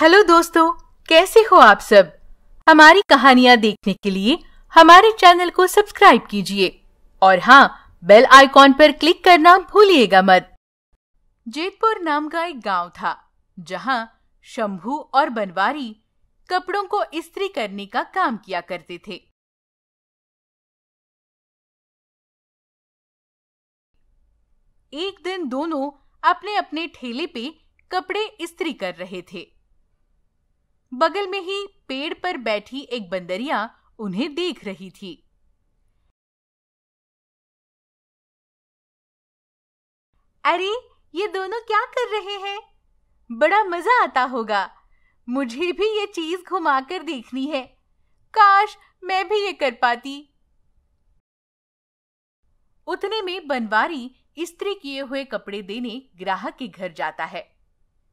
Hello दोस्तों कैसे हो आप सब हमारी कहानियाँ देखने के लिए हमारे चैनल को सब्सक्राइब कीजिए और हाँ बेल आइकॉन पर क्लिक करना भूलिएगा मत जेतपुर नाम का एक गांव था जहाँ शंभू और बनवारी कपड़ों को इस्त्री करने का काम किया करते थे एक दिन दोनों अपने अपने ठेले पे कपड़े इस्त्री कर रहे थे बगल में ही पेड़ पर बैठी एक बंदरिया उन्हें देख रही थी अरे ये दोनों क्या कर रहे हैं बड़ा मजा आता होगा मुझे भी ये चीज घुमाकर देखनी है काश मैं भी ये कर पाती उतने में बनवारी स्त्री किए हुए कपड़े देने ग्राहक के घर जाता है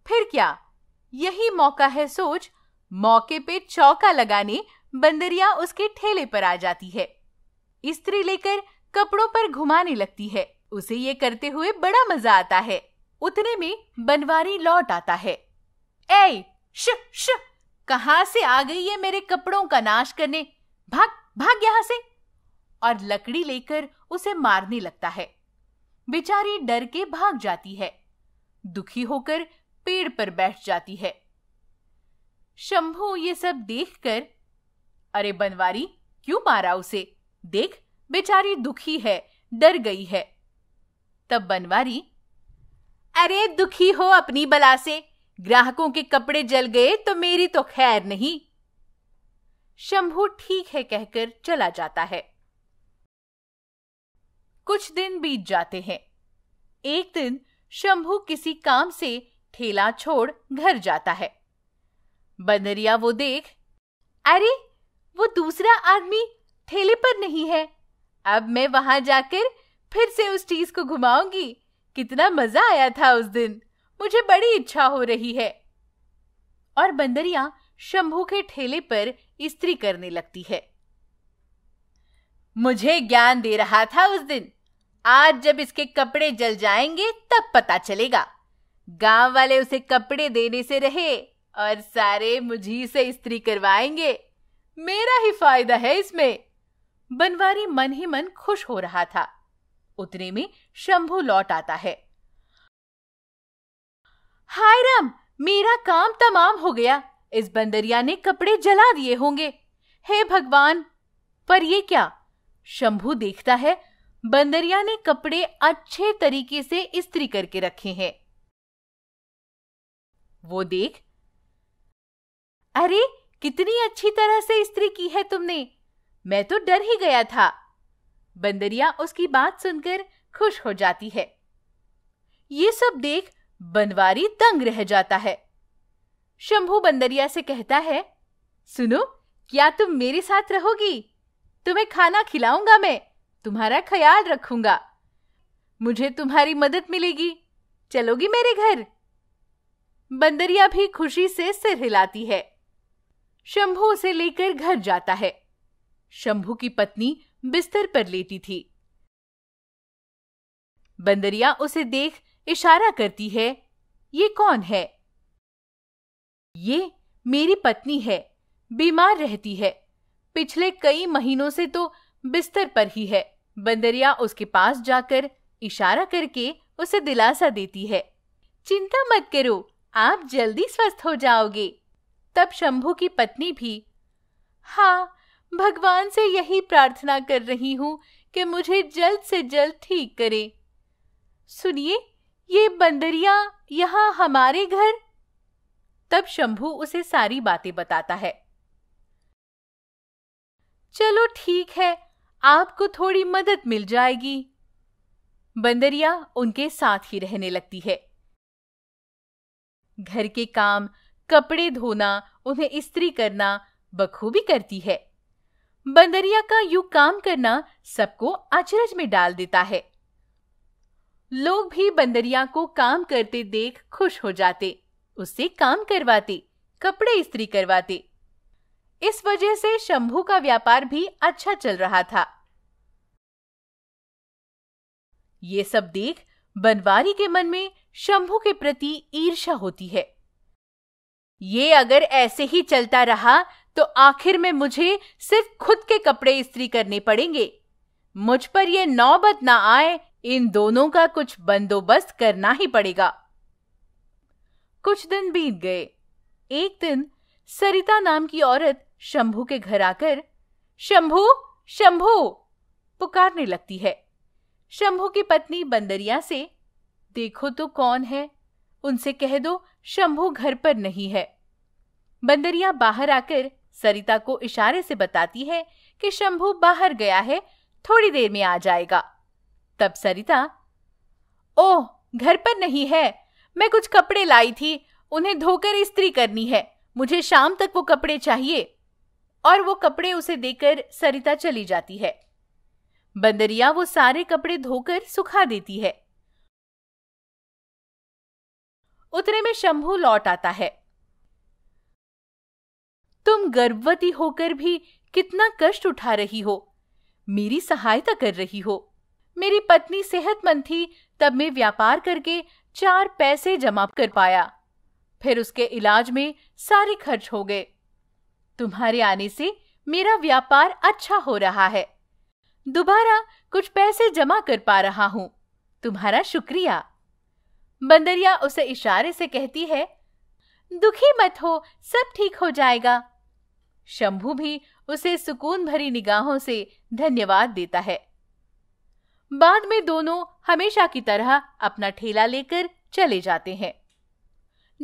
फिर क्या यही मौका है सोच मौके पे चौका लगाने बंदरिया उसके ठेले पर आ जाती है स्त्री लेकर कपड़ों पर घुमाने लगती है उसे ये करते हुए बड़ा मजा आता है उतने में बनवारी लौट आता है ए श श कहाँ से आ गई है मेरे कपड़ों का नाश करने भाग भाग यहां से और लकड़ी लेकर उसे मारने लगता है बेचारी डर के भाग जाती है दुखी होकर पेड़ पर बैठ जाती है शंभू ये सब देखकर अरे बनवारी क्यों मारा उसे देख बेचारी दुखी है डर गई है तब बनवारी अरे दुखी हो अपनी बला से ग्राहकों के कपड़े जल गए तो मेरी तो खैर नहीं शंभू ठीक है कहकर चला जाता है कुछ दिन बीत जाते हैं एक दिन शंभू किसी काम से ठेला छोड़ घर जाता है बंदरिया वो देख अरे वो दूसरा आदमी ठेले पर नहीं है अब मैं वहां जाकर फिर से उस चीज को घुमाऊंगी कितना मजा आया था उस दिन मुझे बड़ी इच्छा हो रही है और बंदरिया शंभू के ठेले पर स्त्री करने लगती है मुझे ज्ञान दे रहा था उस दिन आज जब इसके कपड़े जल जाएंगे तब पता चलेगा गांव वाले उसे कपड़े देने से रहे और सारे मुझे से स्त्री करवाएंगे मेरा ही फायदा है इसमें बनवारी मन ही मन खुश हो रहा था उतने में शंभू लौट आता है हाय राम मेरा काम तमाम हो गया इस बंदरिया ने कपड़े जला दिए होंगे हे भगवान पर ये क्या शंभू देखता है बंदरिया ने कपड़े अच्छे तरीके से इस्त्री करके रखे हैं वो देख अरे कितनी अच्छी तरह से स्त्री की है तुमने मैं तो डर ही गया था बंदरिया उसकी बात सुनकर खुश हो जाती है ये सब देख बनवारी दंग रह जाता है शंभु बंदरिया से कहता है सुनो क्या तुम मेरे साथ रहोगी तुम्हें खाना खिलाऊंगा मैं तुम्हारा ख्याल रखूंगा मुझे तुम्हारी मदद मिलेगी चलोगी मेरे घर बंदरिया भी खुशी से सिर हिलाती है शंभू उसे लेकर घर जाता है शंभू की पत्नी बिस्तर पर लेटी थी बंदरिया उसे देख इशारा करती है ये कौन है ये मेरी पत्नी है बीमार रहती है पिछले कई महीनों से तो बिस्तर पर ही है बंदरिया उसके पास जाकर इशारा करके उसे दिलासा देती है चिंता मत करो आप जल्दी स्वस्थ हो जाओगे तब शंभू की पत्नी भी हाँ भगवान से यही प्रार्थना कर रही हूं कि मुझे जल्द से जल्द ठीक करे सुनिए ये बंदरिया यहां हमारे घर तब शंभू उसे सारी बातें बताता है चलो ठीक है आपको थोड़ी मदद मिल जाएगी बंदरिया उनके साथ ही रहने लगती है घर के काम कपड़े धोना उन्हें इस्त्री करना बखूबी करती है बंदरिया का यू काम करना सबको अचरज में डाल देता है लोग भी बंदरिया को काम करते देख खुश हो जाते उससे काम करवाते कपड़े इस्त्री करवाते इस वजह से शंभू का व्यापार भी अच्छा चल रहा था ये सब देख बनवारी के मन में शंभू के प्रति ईर्ष्या होती है ये अगर ऐसे ही चलता रहा तो आखिर में मुझे सिर्फ खुद के कपड़े इस्त्री करने पड़ेंगे मुझ पर यह नौबत ना आए इन दोनों का कुछ बंदोबस्त करना ही पड़ेगा कुछ दिन बीत गए एक दिन सरिता नाम की औरत शंभू के घर आकर शंभू शंभू पुकारने लगती है शंभू की पत्नी बंदरिया से देखो तो कौन है उनसे कह दो शंभू घर पर नहीं है बंदरिया बाहर आकर सरिता को इशारे से बताती है कि शंभू बाहर गया है थोड़ी देर में आ जाएगा तब सरिता ओह घर पर नहीं है मैं कुछ कपड़े लाई थी उन्हें धोकर इस्त्री करनी है मुझे शाम तक वो कपड़े चाहिए और वो कपड़े उसे देकर सरिता चली जाती है बंदरिया वो सारे कपड़े धोकर सुखा देती है उतने में शंभू लौट आता है तुम गर्भवती होकर भी कितना कष्ट उठा रही हो मेरी सहायता कर रही हो मेरी पत्नी सेहतमंद थी तब मैं व्यापार करके चार पैसे जमा कर पाया फिर उसके इलाज में सारे खर्च हो गए तुम्हारे आने से मेरा व्यापार अच्छा हो रहा है दोबारा कुछ पैसे जमा कर पा रहा हूँ तुम्हारा शुक्रिया बंदरिया उसे इशारे से कहती है दुखी मत हो सब ठीक हो जाएगा शंभू भी उसे सुकून भरी निगाहों से धन्यवाद देता है बाद में दोनों हमेशा की तरह अपना ठेला लेकर चले जाते हैं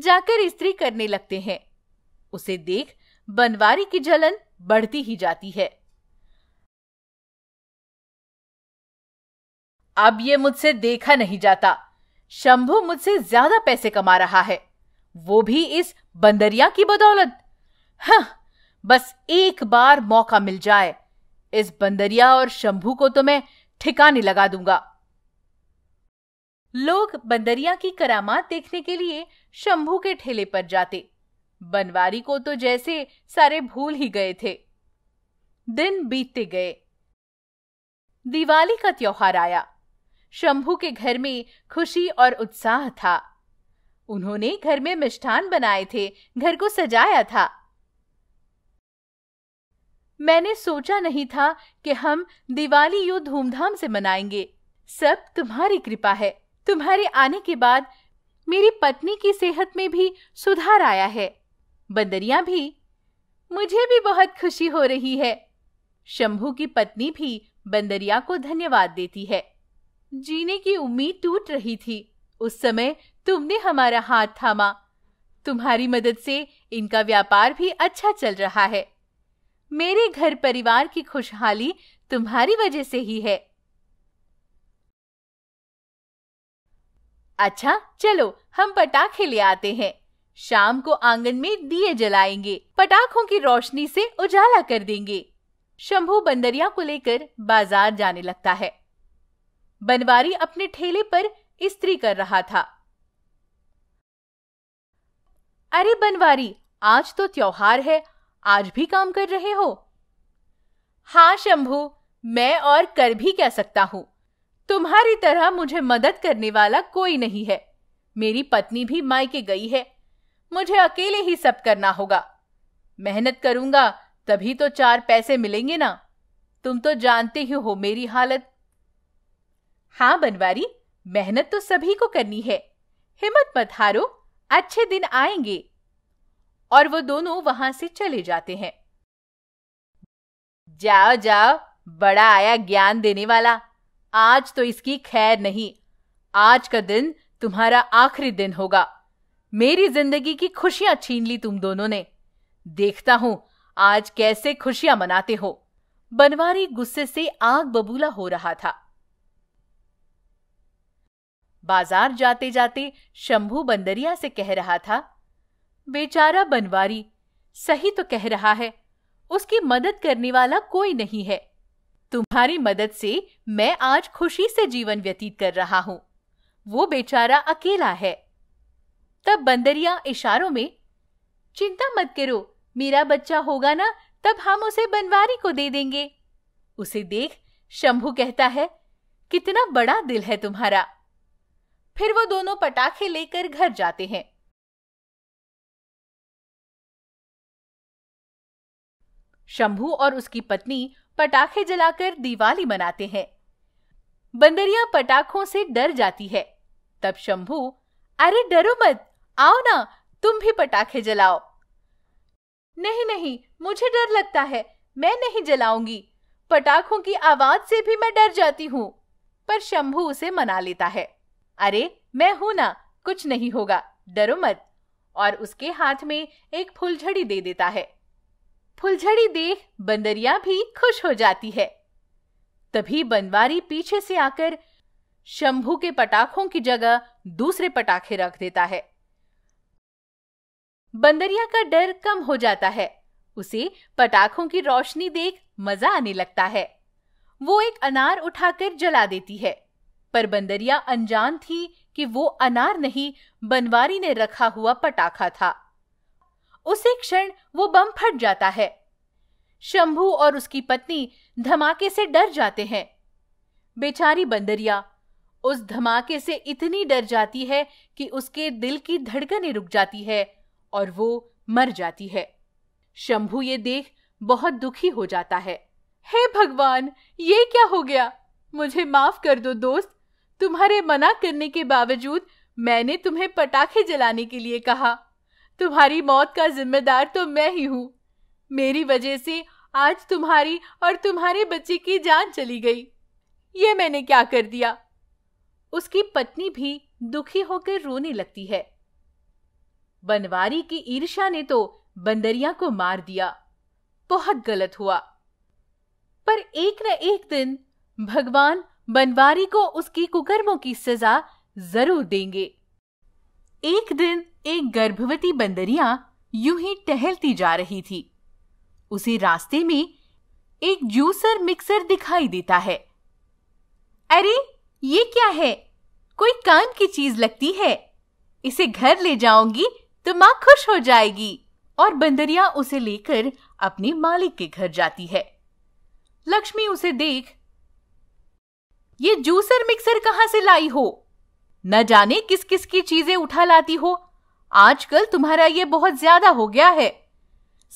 जाकर स्त्री करने लगते हैं उसे देख बनवारी की जलन बढ़ती ही जाती है अब ये मुझसे देखा नहीं जाता शंभू मुझसे ज्यादा पैसे कमा रहा है वो भी इस बंदरिया की बदौलत हाँ बस एक बार मौका मिल जाए इस बंदरिया और शंभू को तो मैं ठिकाने लगा दूंगा लोग बंदरिया की करामात देखने के लिए शंभू के ठेले पर जाते बनवारी को तो जैसे सारे भूल ही गए थे दिन बीतते गए दिवाली का त्योहार आया शंभू के घर में खुशी और उत्साह था उन्होंने घर में मिष्ठान बनाए थे घर को सजाया था मैंने सोचा नहीं था कि हम दिवाली यू धूमधाम से मनाएंगे सब तुम्हारी कृपा है तुम्हारे आने के बाद मेरी पत्नी की सेहत में भी सुधार आया है बंदरिया भी मुझे भी बहुत खुशी हो रही है शंभू की पत्नी भी बंदरिया को धन्यवाद देती है जीने की उम्मीद टूट रही थी उस समय तुमने हमारा हाथ थामा तुम्हारी मदद से इनका व्यापार भी अच्छा चल रहा है मेरे घर परिवार की खुशहाली तुम्हारी वजह से ही है अच्छा चलो हम पटाखे ले आते हैं शाम को आंगन में दिए जलाएंगे पटाखों की रोशनी से उजाला कर देंगे शंभू बंदरिया को लेकर बाजार जाने लगता है बनवारी अपने ठेले पर स्त्री कर रहा था अरे बनवारी आज तो त्योहार है आज भी काम कर रहे हो हाँ शंभु मैं और कर भी कह सकता हूं तुम्हारी तरह मुझे मदद करने वाला कोई नहीं है मेरी पत्नी भी मायके गई है मुझे अकेले ही सब करना होगा मेहनत करूंगा तभी तो चार पैसे मिलेंगे ना तुम तो जानते ही हो मेरी हालत हाँ बनवारी मेहनत तो सभी को करनी है हिम्मत मत हारो अच्छे दिन आएंगे और वो दोनों वहां से चले जाते हैं जाओ जाओ बड़ा आया ज्ञान देने वाला आज तो इसकी खैर नहीं आज का दिन तुम्हारा आखिरी दिन होगा मेरी जिंदगी की खुशियां छीन ली तुम दोनों ने देखता हूं आज कैसे खुशियां मनाते हो बनवारी गुस्से से आग बबूला हो रहा था बाजार जाते जाते शंभू बंदरिया से कह रहा था बेचारा बनवारी सही तो कह रहा है उसकी मदद करने वाला कोई नहीं है तुम्हारी मदद से मैं आज खुशी से जीवन व्यतीत कर रहा हूँ वो बेचारा अकेला है तब बंदरिया इशारों में चिंता मत करो मेरा बच्चा होगा ना तब हम उसे बनवारी को दे देंगे उसे देख शंभू कहता है कितना बड़ा दिल है तुम्हारा फिर वो दोनों पटाखे लेकर घर जाते हैं शंभू और उसकी पत्नी पटाखे जलाकर दिवाली मनाते हैं बंदरिया पटाखों से डर जाती है तब शंभू अरे डरो मत आओ ना तुम भी पटाखे जलाओ नहीं नहीं मुझे डर लगता है मैं नहीं जलाऊंगी पटाखों की आवाज से भी मैं डर जाती हूँ पर शंभू उसे मना लेता है अरे मैं हूं ना कुछ नहीं होगा डरो मत और उसके हाथ में एक फुलझड़ी दे देता है फुलझड़ी देख बंदरिया भी खुश हो जाती है तभी बनवारी पीछे से आकर शंभू के पटाखों की जगह दूसरे पटाखे रख देता है बंदरिया का डर कम हो जाता है उसे पटाखों की रोशनी देख मजा आने लगता है वो एक अनार उठाकर जला देती है पर बंदरिया अनजान थी कि वो अनार नहीं बनवारी ने रखा हुआ पटाखा था उसे क्षण वो बम फट जाता है शंभू और उसकी पत्नी धमाके से डर जाते हैं बेचारी बंदरिया उस धमाके से इतनी डर जाती है कि उसके दिल की धड़कने रुक जाती है और वो मर जाती है शंभू ये देख बहुत दुखी हो जाता है हे भगवान ये क्या हो गया मुझे माफ कर दो दोस्त तुम्हारे मना करने के बावजूद मैंने तुम्हें पटाखे जलाने के लिए कहा तुम्हारी मौत का जिम्मेदार तो मैं ही हूं मेरी वजह से आज तुम्हारी और तुम्हारे बच्चे की जान चली गई ये मैंने क्या कर दिया उसकी पत्नी भी दुखी होकर रोने लगती है बनवारी की ईर्षा ने तो बंदरिया को मार दिया बहुत गलत हुआ पर एक न एक दिन भगवान बनवारी को उसकी कुकर्मों की सजा जरूर देंगे एक दिन एक गर्भवती बंदरिया यूं ही टहलती जा रही थी उसे रास्ते में एक जूसर मिक्सर दिखाई देता है अरे ये क्या है कोई काम की चीज लगती है इसे घर ले जाऊंगी तो माँ खुश हो जाएगी और बंदरिया उसे लेकर अपने मालिक के घर जाती है लक्ष्मी उसे देख ये जूसर मिक्सर कहाँ से लाई हो न जाने किस किस की चीजें उठा लाती हो आजकल तुम्हारा ये बहुत ज्यादा हो गया है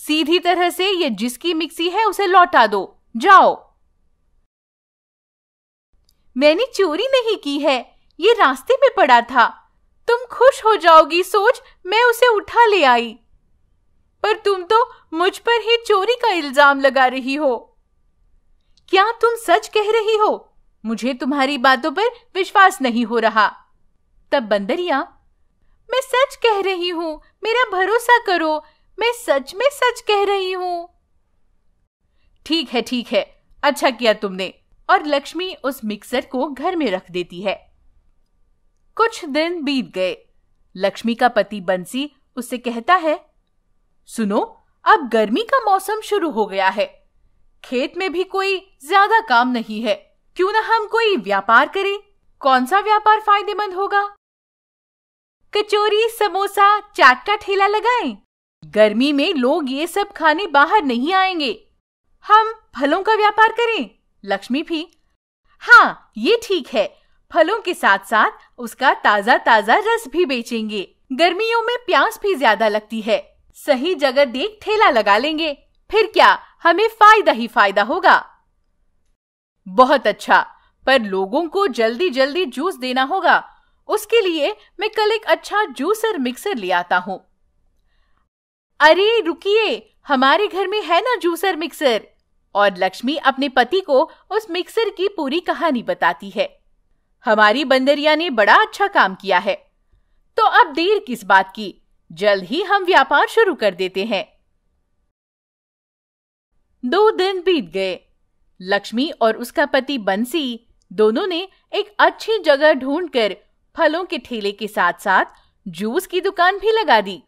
सीधी तरह से ये जिसकी मिक्सी है उसे लौटा दो जाओ मैंने चोरी नहीं की है ये रास्ते में पड़ा था तुम खुश हो जाओगी सोच मैं उसे उठा ले आई पर तुम तो मुझ पर ही चोरी का इल्जाम लगा रही हो क्या तुम सच कह रही हो मुझे तुम्हारी बातों पर विश्वास नहीं हो रहा तब बंदरिया मैं सच कह रही हूँ मेरा भरोसा करो मैं सच में सच कह रही हूँ ठीक है ठीक है अच्छा किया तुमने और लक्ष्मी उस मिक्सर को घर में रख देती है कुछ दिन बीत गए लक्ष्मी का पति बंसी उससे कहता है सुनो अब गर्मी का मौसम शुरू हो गया है खेत में भी कोई ज्यादा काम नहीं है क्यों ना हम कोई व्यापार करें कौन सा व्यापार फायदेमंद होगा कचोरी समोसा चाट का ठेला लगाएं। गर्मी में लोग ये सब खाने बाहर नहीं आएंगे हम फलों का व्यापार करें लक्ष्मी भी हाँ ये ठीक है फलों के साथ साथ उसका ताजा ताजा रस भी बेचेंगे गर्मियों में प्यास भी ज्यादा लगती है सही जगह देख ठेला लगा लेंगे फिर क्या हमें फायदा ही फायदा होगा बहुत अच्छा पर लोगों को जल्दी जल्दी जूस देना होगा उसके लिए मैं कल एक अच्छा जूसर मिक्सर ले आता हूँ अरे रुकिए हमारे घर में है ना जूसर मिक्सर और लक्ष्मी अपने पति को उस मिक्सर की पूरी कहानी बताती है हमारी बंदरिया ने बड़ा अच्छा काम किया है तो अब देर किस बात की जल्द ही हम व्यापार शुरू कर देते हैं दो दिन बीत गए लक्ष्मी और उसका पति बंसी दोनों ने एक अच्छी जगह ढूंढकर फलों के ठेले के साथ साथ जूस की दुकान भी लगा दी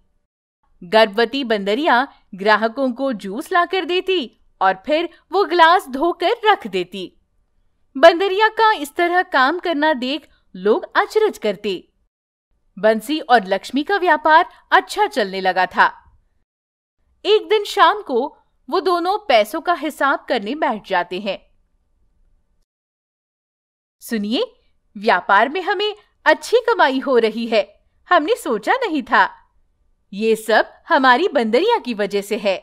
गर्भवती बंदरिया ग्राहकों को जूस लाकर देती और फिर वो ग्लास धोकर रख देती बंदरिया का इस तरह काम करना देख लोग अचरज करते बंसी और लक्ष्मी का व्यापार अच्छा चलने लगा था एक दिन शाम को वो दोनों पैसों का हिसाब करने बैठ जाते हैं सुनिए व्यापार में हमें अच्छी कमाई हो रही है हमने सोचा नहीं था ये सब हमारी बंदरिया की वजह से है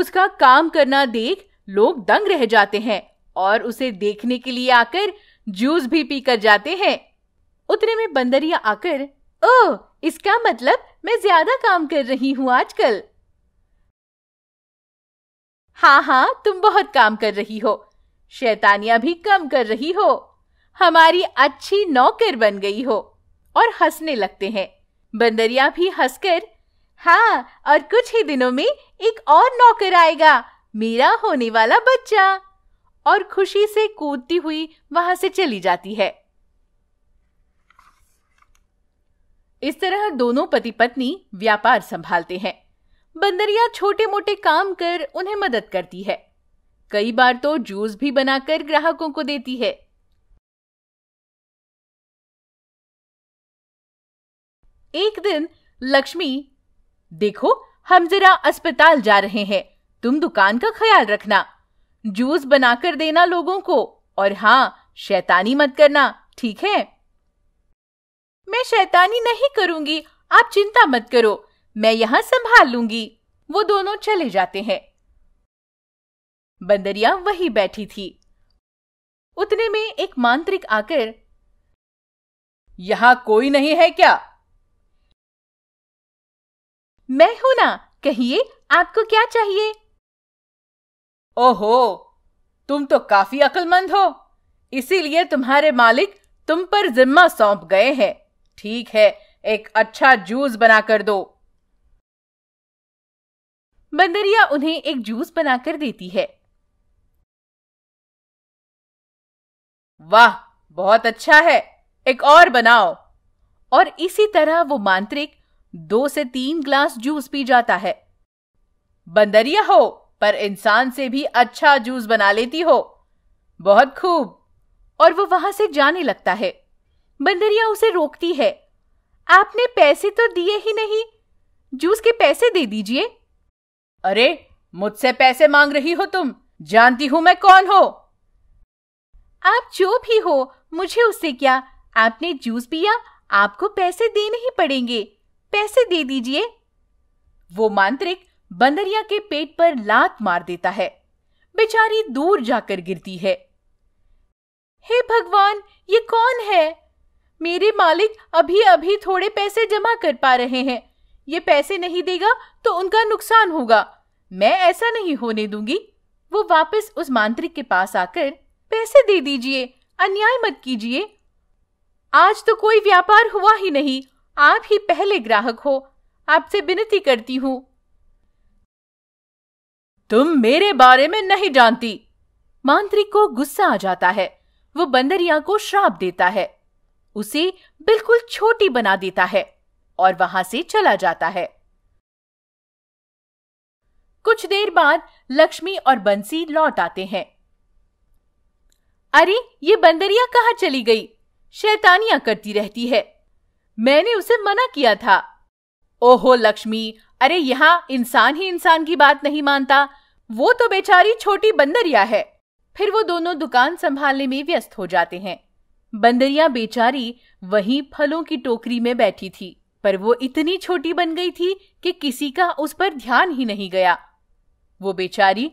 उसका काम करना देख लोग दंग रह जाते हैं और उसे देखने के लिए आकर जूस भी पीकर जाते हैं उतने में बंदरिया आकर ओ इसका मतलब मैं ज्यादा काम कर रही हूँ आजकल हाँ हाँ तुम बहुत काम कर रही हो शैतानिया भी कम कर रही हो हमारी अच्छी नौकर बन गई हो और हंसने लगते हैं बंदरिया भी हंसकर हाँ और कुछ ही दिनों में एक और नौकर आएगा मेरा होने वाला बच्चा और खुशी से कूदती हुई वहां से चली जाती है इस तरह दोनों पति पत्नी व्यापार संभालते हैं बंदरिया छोटे मोटे काम कर उन्हें मदद करती है कई बार तो जूस भी बनाकर ग्राहकों को देती है एक दिन लक्ष्मी देखो हम जरा अस्पताल जा रहे हैं तुम दुकान का ख्याल रखना जूस बनाकर देना लोगों को और हाँ शैतानी मत करना ठीक है मैं शैतानी नहीं करूंगी आप चिंता मत करो मैं यहां संभाल लूंगी वो दोनों चले जाते हैं बंदरिया वही बैठी थी उतने में एक मांत्रिक आकर यहां कोई नहीं है क्या मैं हूं ना कहिए आपको क्या चाहिए ओहो तुम तो काफी अक्लमंद हो इसीलिए तुम्हारे मालिक तुम पर जिम्मा सौंप गए हैं ठीक है एक अच्छा जूस बनाकर दो बंदरिया उन्हें एक जूस बनाकर देती है वाह बहुत अच्छा है एक और बनाओ और इसी तरह वो मांत्रिक दो से तीन ग्लास जूस पी जाता है बंदरिया हो पर इंसान से भी अच्छा जूस बना लेती हो बहुत खूब और वो वहां से जाने लगता है बंदरिया उसे रोकती है आपने पैसे तो दिए ही नहीं जूस के पैसे दे दीजिए अरे मुझसे पैसे मांग रही हो तुम जानती हूँ मैं कौन हो आप जो भी हो मुझे उससे क्या आपने जूस पिया आपको पैसे देने ही पड़ेंगे पैसे दे दीजिए वो मांत्रिक बंदरिया के पेट पर लात मार देता है बेचारी दूर जाकर गिरती है हे भगवान ये कौन है मेरे मालिक अभी अभी थोड़े पैसे जमा कर पा रहे हैं ये पैसे नहीं देगा तो उनका नुकसान होगा मैं ऐसा नहीं होने दूंगी वो वापस उस मांत्रिक के पास आकर पैसे दे दीजिए अन्याय मत कीजिए आज तो कोई व्यापार हुआ ही नहीं आप ही पहले ग्राहक हो आपसे विनती करती हूं तुम मेरे बारे में नहीं जानती मांत्रिक को गुस्सा आ जाता है वो बंदरिया को श्राप देता है उसे बिल्कुल छोटी बना देता है और वहां से चला जाता है कुछ देर बाद लक्ष्मी और बंसी लौट आते हैं अरे ये बंदरिया कहा चली गई शैतानिया करती रहती है मैंने उसे मना किया था ओहो लक्ष्मी अरे यहाँ इंसान ही इंसान की बात नहीं मानता वो तो बेचारी छोटी बंदरिया है फिर वो दोनों दुकान संभालने में व्यस्त हो जाते हैं बंदरिया बेचारी वहीं फलों की टोकरी में बैठी थी पर वो इतनी छोटी बन गई थी कि किसी का उस पर ध्यान ही नहीं गया वो बेचारी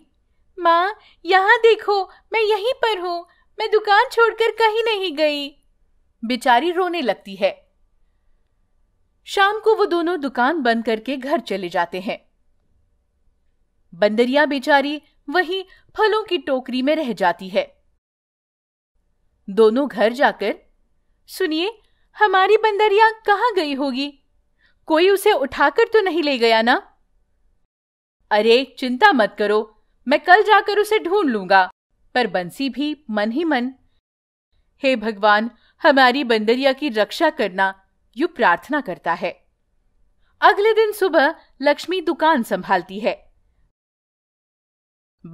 माँ यहाँ देखो मैं यहीं पर हूँ मैं दुकान छोड़कर कहीं नहीं गई बेचारी रोने लगती है शाम को वो दोनों दुकान बंद करके घर चले जाते हैं बंदरिया बेचारी वही फलों की टोकरी में रह जाती है दोनों घर जाकर सुनिए हमारी बंदरिया कहाँ गई होगी कोई उसे उठाकर तो नहीं ले गया ना अरे चिंता मत करो मैं कल जाकर उसे ढूंढ लूंगा पर बंसी भी मन ही मन हे भगवान हमारी बंदरिया की रक्षा करना यू प्रार्थना करता है अगले दिन सुबह लक्ष्मी दुकान संभालती है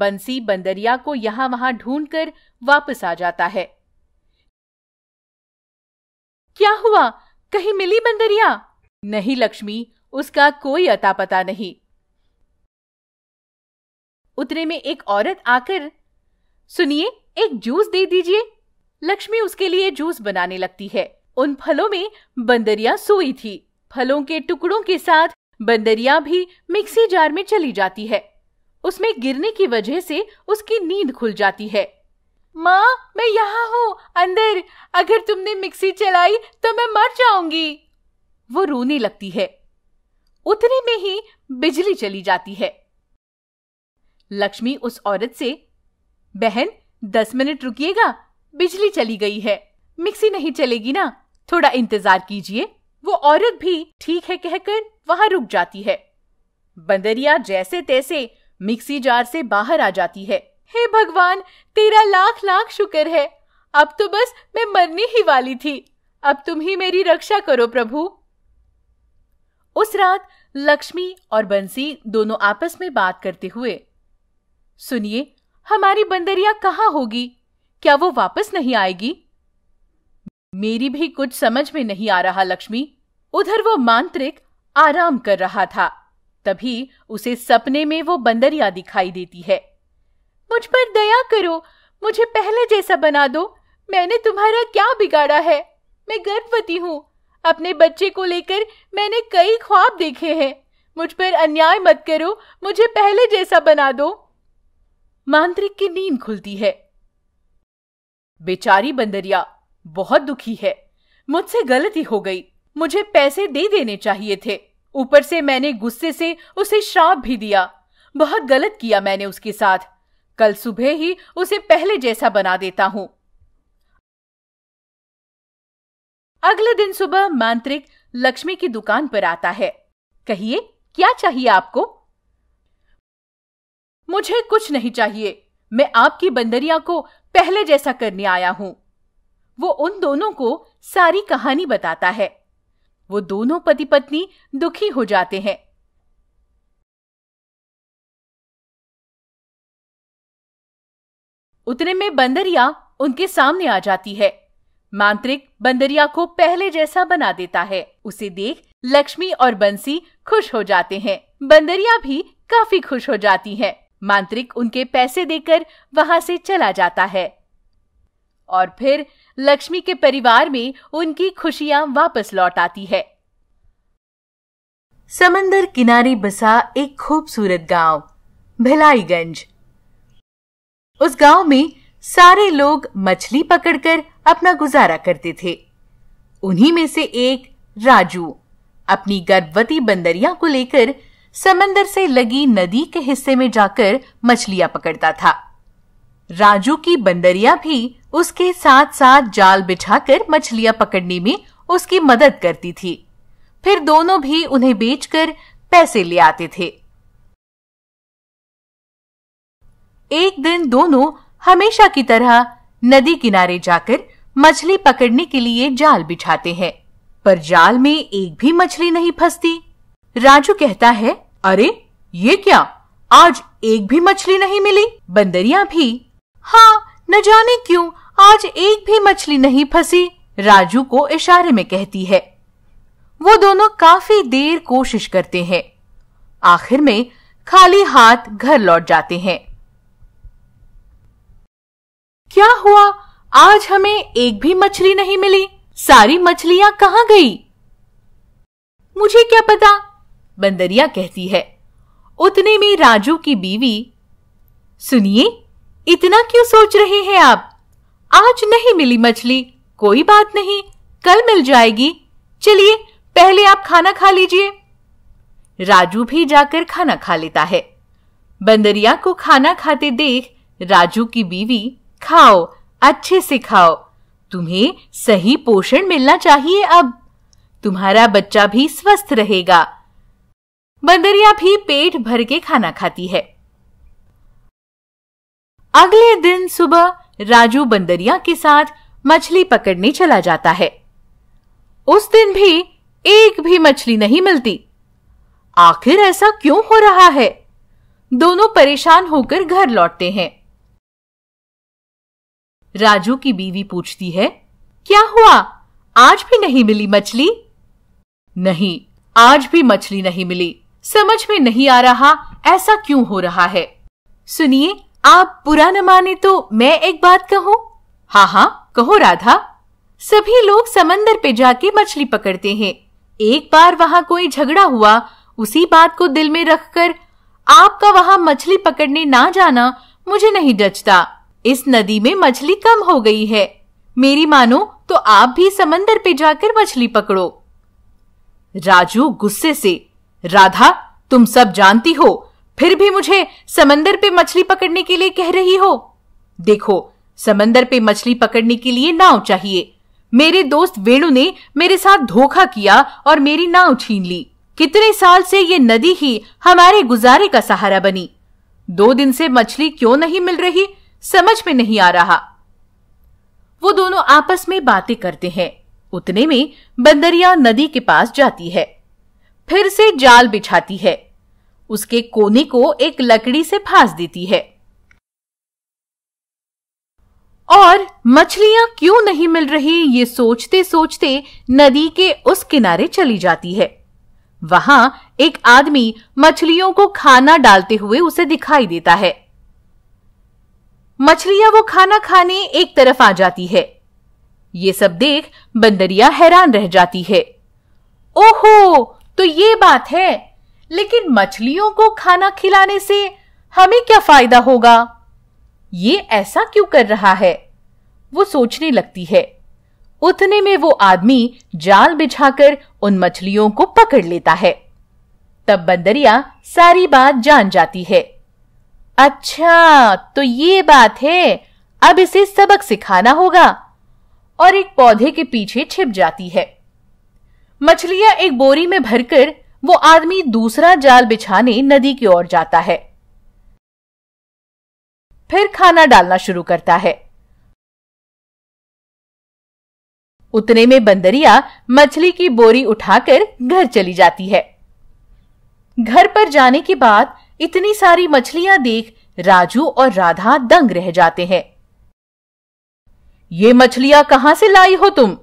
बंसी बंदरिया को यहां वहां ढूंढकर वापस आ जाता है क्या हुआ कहीं मिली बंदरिया नहीं लक्ष्मी उसका कोई अता पता नहीं उतने में एक औरत आकर सुनिए एक जूस दे दीजिए लक्ष्मी उसके लिए जूस बनाने लगती है उन फलों में बंदरिया सोई थी फलों के टुकड़ों के साथ बंदरिया भी मिक्सी जार में चली जाती है उसमें गिरने की वजह से उसकी नींद खुल जाती है माँ मैं यहाँ हूँ अंदर अगर तुमने मिक्सी चलाई तो मैं मर जाऊंगी वो रोने लगती है उतने में ही बिजली चली जाती है लक्ष्मी उस औरत से बहन दस मिनट रुकिएगा बिजली चली गई है मिक्सी नहीं चलेगी ना थोड़ा इंतजार कीजिए वो औरत भी ठीक है कहकर वहां रुक जाती है बंदरिया जैसे तैसे मिक्सी जार से बाहर आ जाती है हे भगवान तेरा लाख लाख शुक्र है अब तो बस मैं मरने ही वाली थी अब तुम ही मेरी रक्षा करो प्रभु उस रात लक्ष्मी और बंसी दोनों आपस में बात करते हुए सुनिए हमारी बंदरिया कहाँ होगी क्या वो वापस नहीं आएगी मेरी भी कुछ समझ में नहीं आ रहा लक्ष्मी उधर वो मांत्रिक आराम कर रहा था तभी उसे सपने में वो बंदरिया दिखाई देती है मुझ पर दया करो मुझे पहले जैसा बना दो मैंने तुम्हारा क्या बिगाड़ा है मैं गर्भवती हूँ अपने बच्चे को लेकर मैंने कई ख्वाब देखे हैं मुझ पर अन्याय मत करो मुझे पहले जैसा बना दो मांत्रिक की नींद खुलती है बेचारी बंदरिया बहुत दुखी है मुझसे गलती हो गई मुझे पैसे दे देने चाहिए थे ऊपर से मैंने गुस्से से उसे श्राप भी दिया बहुत गलत किया मैंने उसके साथ कल सुबह ही उसे पहले जैसा बना देता हूँ अगले दिन सुबह मांत्रिक लक्ष्मी की दुकान पर आता है कहिए क्या चाहिए आपको मुझे कुछ नहीं चाहिए मैं आपकी बंदरिया को पहले जैसा करने आया हूं वो उन दोनों को सारी कहानी बताता है वो दोनों पति पत्नी दुखी हो जाते हैं उतने में बंदरिया उनके सामने आ जाती है मांत्रिक बंदरिया को पहले जैसा बना देता है उसे देख लक्ष्मी और बंसी खुश हो जाते हैं बंदरिया भी काफी खुश हो जाती है मांत्रिक उनके पैसे देकर वहाँ से चला जाता है और फिर लक्ष्मी के परिवार में उनकी खुशियां वापस लौट आती है समंदर किनारे बसा एक खूबसूरत गांव भिलाईगंज उस गांव में सारे लोग मछली पकड़कर अपना गुजारा करते थे उन्हीं में से एक राजू अपनी गर्भवती बंदरिया को लेकर समंदर से लगी नदी के हिस्से में जाकर मछलियां पकड़ता था राजू की बंदरिया भी उसके साथ साथ जाल बिछाकर मछलियां पकड़ने में उसकी मदद करती थी फिर दोनों भी उन्हें बेचकर पैसे ले आते थे एक दिन दोनों हमेशा की तरह नदी किनारे जाकर मछली पकड़ने के लिए जाल बिछाते हैं पर जाल में एक भी मछली नहीं फंसती राजू कहता है अरे ये क्या आज एक भी मछली नहीं मिली बंदरिया भी हाँ न जाने क्यों आज एक भी मछली नहीं फंसी राजू को इशारे में कहती है वो दोनों काफी देर कोशिश करते हैं आखिर में खाली हाथ घर लौट जाते हैं क्या हुआ आज हमें एक भी मछली नहीं मिली सारी मछलियां कहा गई मुझे क्या पता बंदरिया कहती है उतने में राजू की बीवी सुनिए इतना क्यों सोच रहे हैं आप आज नहीं मिली मछली कोई बात नहीं कल मिल जाएगी चलिए पहले आप खाना खा लीजिए राजू भी जाकर खाना खा लेता है बंदरिया को खाना खाते देख राजू की बीवी खाओ अच्छे से खाओ तुम्हें सही पोषण मिलना चाहिए अब तुम्हारा बच्चा भी स्वस्थ रहेगा बंदरिया भी पेट भर के खाना खाती है अगले दिन सुबह राजू बंदरिया के साथ मछली पकड़ने चला जाता है उस दिन भी एक भी मछली नहीं मिलती आखिर ऐसा क्यों हो रहा है दोनों परेशान होकर घर लौटते हैं राजू की बीवी पूछती है क्या हुआ आज भी नहीं मिली मछली नहीं आज भी मछली नहीं मिली समझ में नहीं आ रहा ऐसा क्यों हो रहा है सुनिए आप बुरा न माने तो मैं एक बात कहूँ हाँ हाँ कहो राधा सभी लोग समंदर पे जाके मछली पकड़ते हैं एक बार वहाँ कोई झगड़ा हुआ उसी बात को दिल में रखकर आपका वहाँ मछली पकड़ने ना जाना मुझे नहीं जचता इस नदी में मछली कम हो गई है मेरी मानो तो आप भी समंदर पे जाकर मछली पकड़ो राजू गुस्से से राधा तुम सब जानती हो फिर भी मुझे समंदर पे मछली पकड़ने के लिए कह रही हो देखो समंदर पे मछली पकड़ने के लिए नाव चाहिए मेरे दोस्त वेणु ने मेरे साथ धोखा किया और मेरी नाव छीन ली कितने साल से ये नदी ही हमारे गुजारे का सहारा बनी दो दिन से मछली क्यों नहीं मिल रही समझ में नहीं आ रहा वो दोनों आपस में बातें करते हैं उतने में बंदरिया नदी के पास जाती है फिर से जाल बिछाती है उसके कोने को एक लकड़ी से फांस देती है और मछलियां क्यों नहीं मिल रही ये सोचते सोचते नदी के उस किनारे चली जाती है वहां एक आदमी मछलियों को खाना डालते हुए उसे दिखाई देता है मछलियां वो खाना खाने एक तरफ आ जाती है ये सब देख बंदरिया हैरान रह जाती है ओहो तो ये बात है लेकिन मछलियों को खाना खिलाने से हमें क्या फायदा होगा ये ऐसा क्यों कर रहा है वो सोचने लगती है उतने में वो आदमी जाल बिछाकर उन मछलियों को पकड़ लेता है तब बंदरिया सारी बात जान जाती है अच्छा तो ये बात है अब इसे सबक सिखाना होगा और एक पौधे के पीछे छिप जाती है मछलियां एक बोरी में भरकर वो आदमी दूसरा जाल बिछाने नदी की ओर जाता है फिर खाना डालना शुरू करता है उतने में बंदरिया मछली की बोरी उठाकर घर चली जाती है घर पर जाने के बाद इतनी सारी मछलियां देख राजू और राधा दंग रह जाते हैं ये मछलियां कहां से लाई हो तुम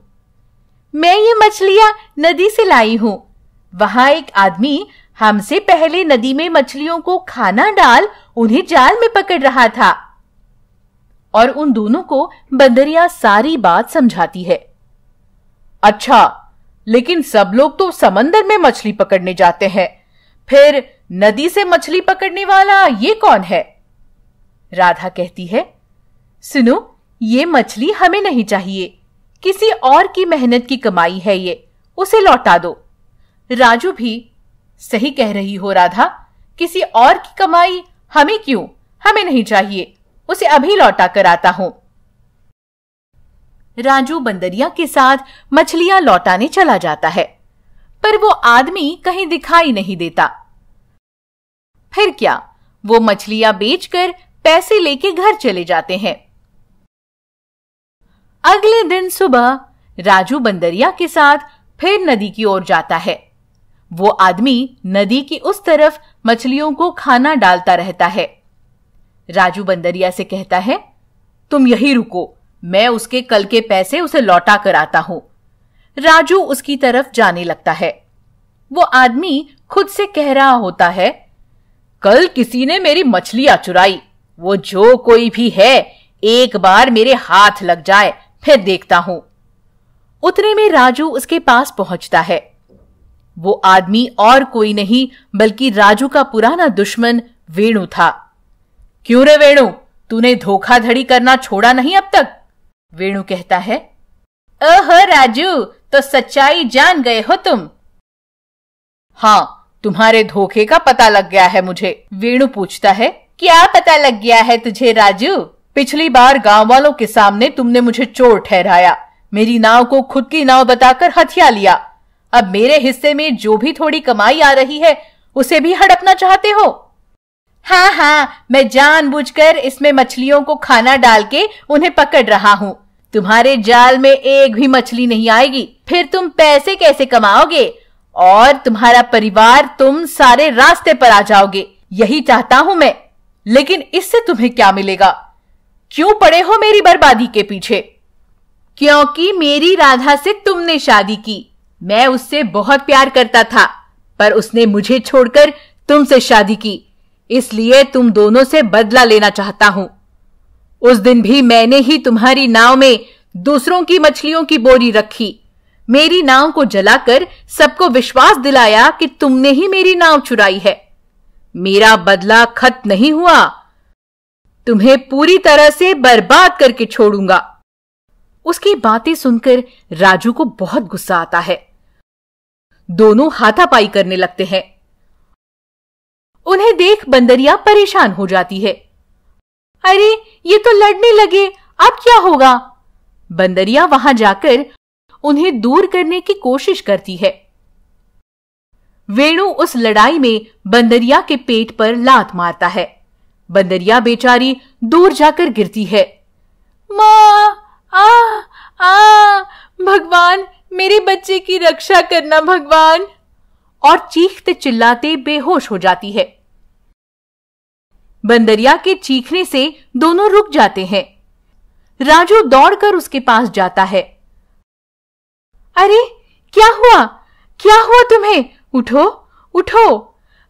मैं ये मछलियां नदी से लाई हूं वहां एक आदमी हमसे पहले नदी में मछलियों को खाना डाल उन्हें जाल में पकड़ रहा था और उन दोनों को बंदरिया सारी बात समझाती है अच्छा लेकिन सब लोग तो समंदर में मछली पकड़ने जाते हैं फिर नदी से मछली पकड़ने वाला ये कौन है राधा कहती है सुनो ये मछली हमें नहीं चाहिए किसी और की मेहनत की कमाई है ये उसे लौटा दो राजू भी सही कह रही हो राधा किसी और की कमाई हमें क्यों हमें नहीं चाहिए उसे अभी लौटा कर आता हूं राजू बंदरिया के साथ मछलियां लौटाने चला जाता है पर वो आदमी कहीं दिखाई नहीं देता फिर क्या वो मछलियां बेचकर पैसे लेके घर चले जाते हैं अगले दिन सुबह राजू बंदरिया के साथ फिर नदी की ओर जाता है वो आदमी नदी की उस तरफ मछलियों को खाना डालता रहता है राजू बंदरिया से कहता है तुम यही रुको मैं उसके कल के पैसे उसे लौटा कर आता हूं राजू उसकी तरफ जाने लगता है वो आदमी खुद से कह रहा होता है कल किसी ने मेरी मछलियां चुराई वो जो कोई भी है एक बार मेरे हाथ लग जाए फिर देखता हूं उतने में राजू उसके पास पहुंचता है वो आदमी और कोई नहीं बल्कि राजू का पुराना दुश्मन वेणु था क्यों रे वेणु तूने धोखाधड़ी करना छोड़ा नहीं अब तक वेणु कहता है अह राजू तो सच्चाई जान गए हो तुम हाँ तुम्हारे धोखे का पता लग गया है मुझे वेणु पूछता है क्या पता लग गया है तुझे राजू पिछली बार गांव वालों के सामने तुमने मुझे चोर ठहराया मेरी नाव को खुद की नाव बताकर हथिया लिया अब मेरे हिस्से में जो भी थोड़ी कमाई आ रही है उसे भी हड़पना चाहते हो हाँ हाँ मैं जानबूझकर इसमें मछलियों को खाना डाल के उन्हें पकड़ रहा हूँ तुम्हारे जाल में एक भी मछली नहीं आएगी फिर तुम पैसे कैसे कमाओगे और तुम्हारा परिवार तुम सारे रास्ते पर आ जाओगे यही चाहता हूं मैं लेकिन इससे तुम्हें क्या मिलेगा क्यों पड़े हो मेरी बर्बादी के पीछे क्योंकि मेरी राधा से तुमने शादी की मैं उससे बहुत प्यार करता था पर उसने मुझे छोड़कर तुमसे शादी की इसलिए तुम दोनों से बदला लेना चाहता हूं उस दिन भी मैंने ही तुम्हारी नाव में दूसरों की मछलियों की बोरी रखी मेरी नाव को जलाकर सबको विश्वास दिलाया कि तुमने ही मेरी नाव चुराई है मेरा बदला खत नहीं हुआ तुम्हें पूरी तरह से बर्बाद करके छोड़ूंगा उसकी बातें सुनकर राजू को बहुत गुस्सा आता है दोनों हाथापाई करने लगते हैं उन्हें देख बंदरिया परेशान हो जाती है अरे ये तो लड़ने लगे अब क्या होगा बंदरिया वहां जाकर उन्हें दूर करने की कोशिश करती है वेणु उस लड़ाई में बंदरिया के पेट पर लात मारता है बंदरिया बेचारी दूर जाकर गिरती है माँ आ आ भगवान मेरे बच्चे की रक्षा करना भगवान और चीखते चिल्लाते बेहोश हो जाती है बंदरिया के चीखने से दोनों रुक जाते हैं राजू दौड़कर उसके पास जाता है अरे क्या हुआ क्या हुआ तुम्हें उठो उठो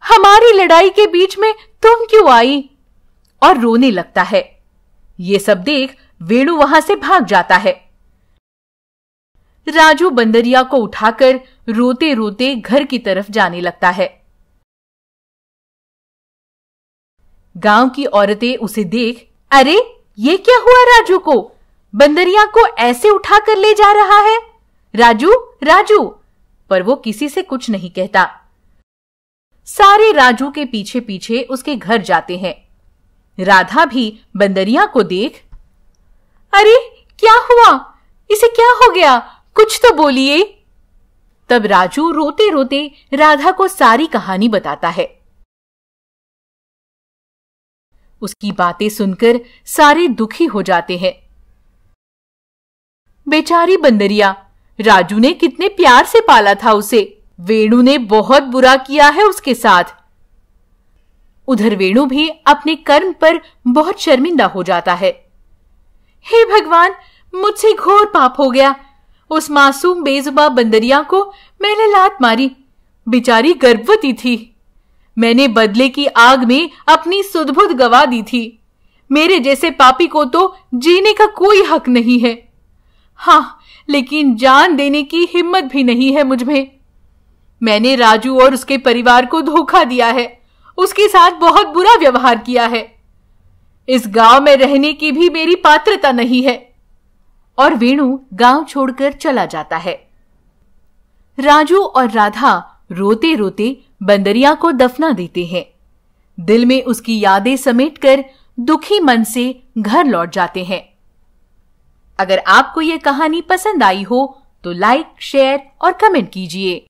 हमारी लड़ाई के बीच में तुम क्यों आई और रोने लगता है ये सब देख वेणु वहां से भाग जाता है राजू बंदरिया को उठाकर रोते रोते घर की तरफ जाने लगता है गांव की औरतें उसे देख अरे ये क्या हुआ राजू को बंदरिया को ऐसे उठाकर ले जा रहा है राजू राजू पर वो किसी से कुछ नहीं कहता सारे राजू के पीछे पीछे उसके घर जाते हैं राधा भी बंदरिया को देख अरे क्या हुआ इसे क्या हो गया कुछ तो बोलिए तब राजू रोते रोते राधा को सारी कहानी बताता है उसकी बातें सुनकर सारे दुखी हो जाते हैं बेचारी बंदरिया राजू ने कितने प्यार से पाला था उसे वेणु ने बहुत बुरा किया है उसके साथ उधर वेणु भी अपने कर्म पर बहुत शर्मिंदा हो जाता है हे भगवान मुझसे घोर पाप हो गया उस मासूम बेजुबा बंदरिया को मैंने लात मारी बिचारी गर्भवती थी मैंने बदले की आग में अपनी सुदबुद गवा दी थी मेरे जैसे पापी को तो जीने का कोई हक नहीं है हाँ लेकिन जान देने की हिम्मत भी नहीं है मुझमें मैंने राजू और उसके परिवार को धोखा दिया है उसके साथ बहुत बुरा व्यवहार किया है इस गांव में रहने की भी मेरी पात्रता नहीं है और वेणु गांव छोड़कर चला जाता है राजू और राधा रोते रोते बंदरिया को दफना देते हैं दिल में उसकी यादें समेटकर दुखी मन से घर लौट जाते हैं अगर आपको ये कहानी पसंद आई हो तो लाइक शेयर और कमेंट कीजिए